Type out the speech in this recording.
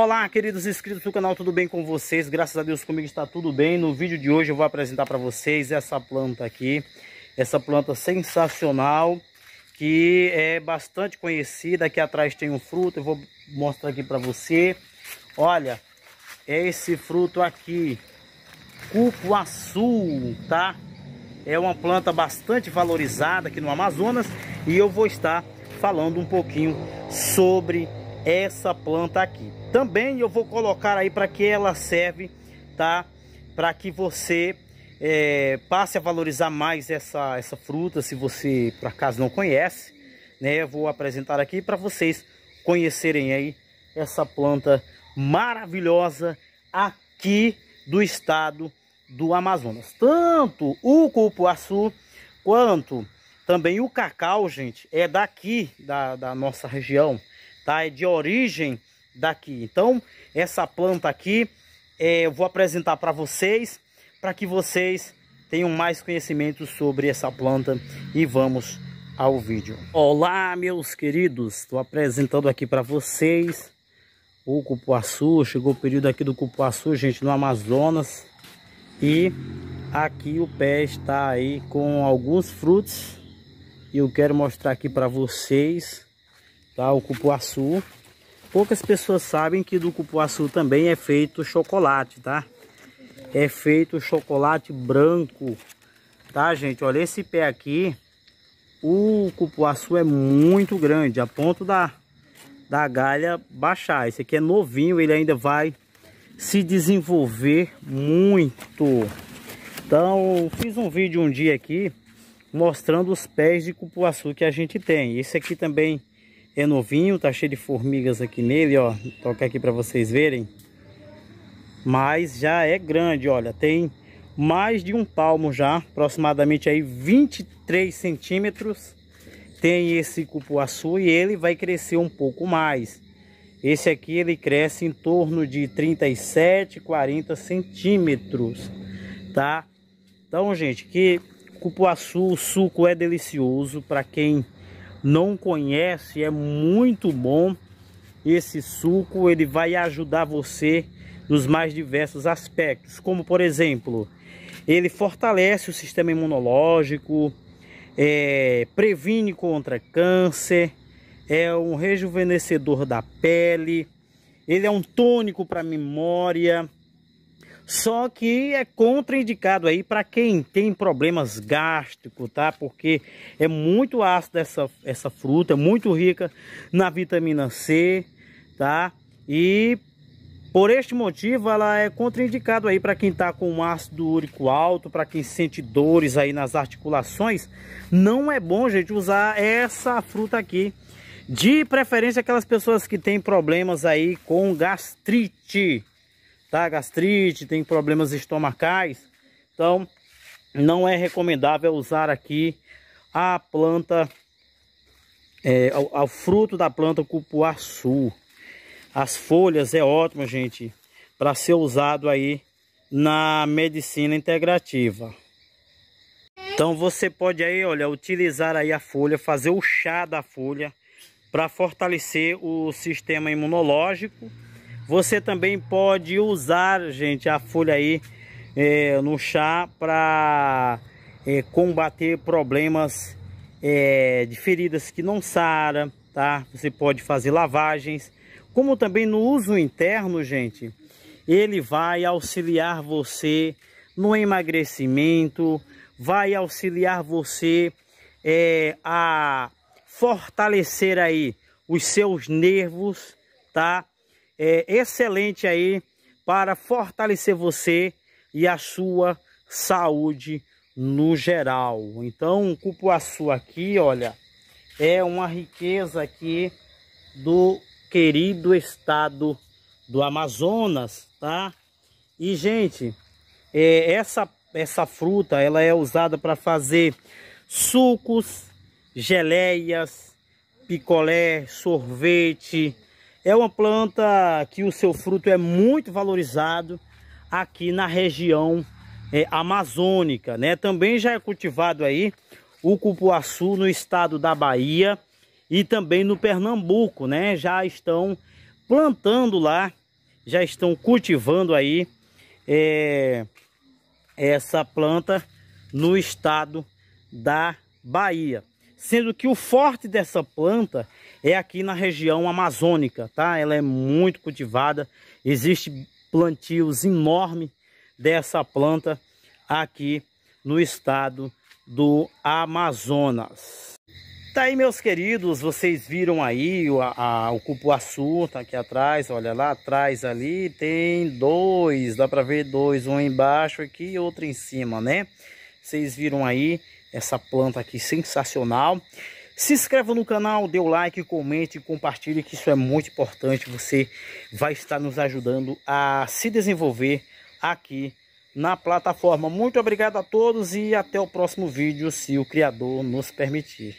Olá, queridos inscritos do canal, tudo bem com vocês? Graças a Deus comigo está tudo bem. No vídeo de hoje eu vou apresentar para vocês essa planta aqui, essa planta sensacional, que é bastante conhecida. Aqui atrás tem um fruto, eu vou mostrar aqui para você. Olha, é esse fruto aqui, cupuaçu, tá? É uma planta bastante valorizada aqui no Amazonas e eu vou estar falando um pouquinho sobre essa planta aqui. Também eu vou colocar aí para que ela serve, tá? Para que você é, passe a valorizar mais essa, essa fruta, se você por acaso não conhece, né? Eu vou apresentar aqui para vocês conhecerem aí essa planta maravilhosa aqui do estado do Amazonas. Tanto o cupuaçu quanto também o cacau, gente, é daqui da, da nossa região tá? É de origem daqui. Então, essa planta aqui é, eu vou apresentar para vocês, para que vocês tenham mais conhecimento sobre essa planta e vamos ao vídeo. Olá, meus queridos, estou apresentando aqui para vocês o cupuaçu, chegou o período aqui do cupuaçu, gente, no Amazonas e aqui o pé está aí com alguns frutos e eu quero mostrar aqui para vocês tá? O cupuaçu. Poucas pessoas sabem que do cupuaçu também é feito chocolate, tá? É feito chocolate branco, tá, gente? Olha esse pé aqui. O cupuaçu é muito grande, a ponto da, da galha baixar. Esse aqui é novinho, ele ainda vai se desenvolver muito. Então, fiz um vídeo um dia aqui mostrando os pés de cupuaçu que a gente tem. Esse aqui também é novinho, tá cheio de formigas aqui nele, ó. Toca aqui para vocês verem. Mas já é grande, olha. Tem mais de um palmo já, aproximadamente aí 23 centímetros. Tem esse cupuaçu e ele vai crescer um pouco mais. Esse aqui ele cresce em torno de 37, 40 centímetros, tá? Então, gente, que cupuaçu, o suco é delicioso para quem não conhece, é muito bom esse suco, ele vai ajudar você nos mais diversos aspectos, como por exemplo, ele fortalece o sistema imunológico, é, previne contra câncer, é um rejuvenescedor da pele, ele é um tônico para memória, só que é contraindicado aí para quem tem problemas gástricos, tá? Porque é muito ácida essa, essa fruta, é muito rica na vitamina C, tá? E por este motivo ela é contraindicado aí para quem está com ácido úrico alto, para quem sente dores aí nas articulações. Não é bom, gente, usar essa fruta aqui. De preferência aquelas pessoas que têm problemas aí com gastrite tá? Gastrite, tem problemas estomacais. Então, não é recomendável usar aqui a planta, é, o fruto da planta cupuaçu. As folhas é ótimo, gente, para ser usado aí na medicina integrativa. Então você pode aí, olha, utilizar aí a folha, fazer o chá da folha para fortalecer o sistema imunológico você também pode usar, gente, a folha aí é, no chá para é, combater problemas é, de feridas que não sara, tá? Você pode fazer lavagens, como também no uso interno, gente, ele vai auxiliar você no emagrecimento, vai auxiliar você é, a fortalecer aí os seus nervos, tá? é, excelente aí para fortalecer você e a sua saúde no geral. Então, o cupuaçu aqui, olha, é uma riqueza aqui do querido estado do Amazonas, tá? E, gente, é, essa, essa fruta, ela é usada para fazer sucos, geleias, picolé, sorvete, é uma planta que o seu fruto é muito valorizado aqui na região é, amazônica, né? Também já é cultivado aí o cupuaçu no estado da Bahia e também no Pernambuco, né? Já estão plantando lá, já estão cultivando aí é, essa planta no estado da Bahia sendo que o forte dessa planta é aqui na região amazônica, tá? Ela é muito cultivada, existe plantios enormes dessa planta aqui no estado do Amazonas. Tá aí, meus queridos, vocês viram aí o, a, o cupuaçu, tá aqui atrás, olha lá atrás ali, tem dois, dá para ver dois, um embaixo aqui e outro em cima, né? Vocês viram aí, essa planta aqui sensacional. Se inscreva no canal, dê o like, comente, compartilhe, que isso é muito importante. Você vai estar nos ajudando a se desenvolver aqui na plataforma. Muito obrigado a todos e até o próximo vídeo, se o Criador nos permitir.